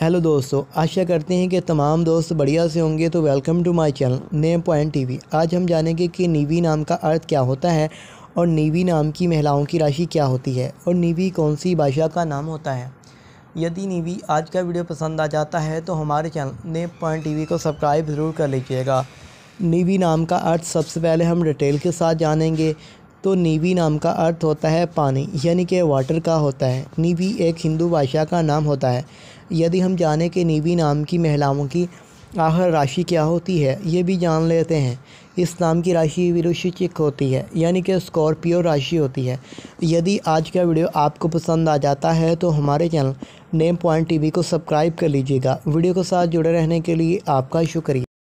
hello दोस्तों आशा करते हैं कि तमाम दोस्त बढ़िया से होंगे तो welcome to my channel name point TV आज हम जानेंगे कि नीवी नाम का अर्थ क्या होता है और नीवी नाम की महिलाओं की राशि क्या होती है और नीवी कौन सी भाषा का नाम होता है यदि नीवी आज का वीडियो पसंद आ जाता है तो हमारे चैनल नेम पॉइंट टी को सब्सक्राइब ज़रूर कर लीजिएगा नीवी नाम का अर्थ सबसे पहले हम डिटेल के साथ जानेंगे तो नीवी नाम का अर्थ होता है पानी यानी कि वाटर का होता है नीवी एक हिंदू भाषा का नाम होता है यदि हम जाने के नीवी नाम की महिलाओं की आखिर राशि क्या होती है ये भी जान लेते हैं इस नाम की राशि विरुषिक होती है यानी कि स्कॉर्पियो राशि होती है यदि आज का वीडियो आपको पसंद आ जाता है तो हमारे चैनल नेम पॉइंट टीवी को सब्सक्राइब कर लीजिएगा वीडियो के साथ जुड़े रहने के लिए आपका शुक्रिया